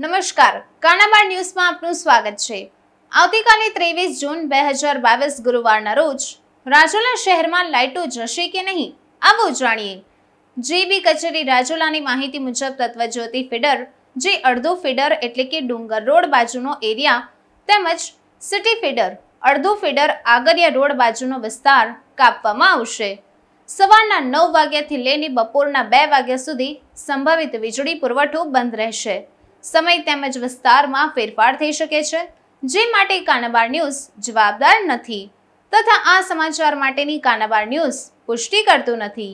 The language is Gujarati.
નમસ્કાર કાનાબાર ન્યૂઝમાં આપનું સ્વાગત છે આવતીકાલે ત્રેવીસ જૂન બે હજાર બાવીસ ગુરુવારના રોજ રાજુલા શહેરમાં લાઇટો જશે કે નહીં આવો જાણીએ જેબી કચેરી રાજુલાની માહિતી મુજબ તત્વજ્યોતિ ફીડર જે અડધો ફીડર એટલે કે ડુંગર રોડ બાજુનો એરિયા તેમજ સિટી ફીડર અડધો ફીડર આગરિયા રોડ બાજુનો વિસ્તાર કાપવામાં આવશે સવારના નવ વાગ્યાથી લઈને બપોરના બે વાગ્યા સુધી સંભવિત વીજળી પુરવઠો બંધ રહેશે સમય તેમજ વિસ્તારમાં ફેરફાર થઈ શકે છે જે માટે કાનાબાર ન્યૂઝ જવાબદાર નથી તથા આ સમાચાર માટેની કાનાબાર ન્યૂઝ પુષ્ટિ કરતું નથી